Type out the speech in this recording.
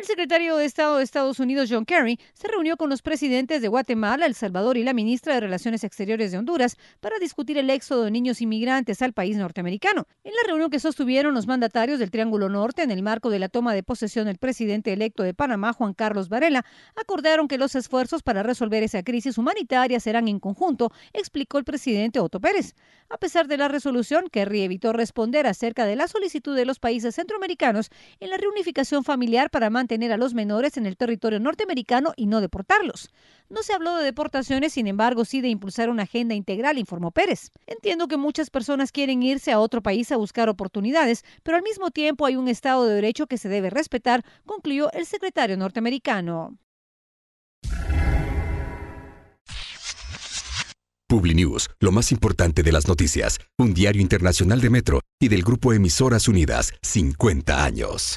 El secretario de Estado de Estados Unidos, John Kerry, se reunió con los presidentes de Guatemala, El Salvador y la ministra de Relaciones Exteriores de Honduras para discutir el éxodo de niños inmigrantes al país norteamericano. En la reunión que sostuvieron los mandatarios del Triángulo Norte en el marco de la toma de posesión del presidente electo de Panamá, Juan Carlos Varela, acordaron que los esfuerzos para resolver esa crisis humanitaria serán en conjunto, explicó el presidente Otto Pérez. A pesar de la resolución, Kerry evitó responder acerca de la solicitud de los países centroamericanos en la reunificación familiar para mantener tener a los menores en el territorio norteamericano y no deportarlos. No se habló de deportaciones, sin embargo, sí de impulsar una agenda integral, informó Pérez. Entiendo que muchas personas quieren irse a otro país a buscar oportunidades, pero al mismo tiempo hay un Estado de Derecho que se debe respetar, concluyó el secretario norteamericano. PubliNews, lo más importante de las noticias, un diario internacional de Metro y del grupo Emisoras Unidas, 50 años.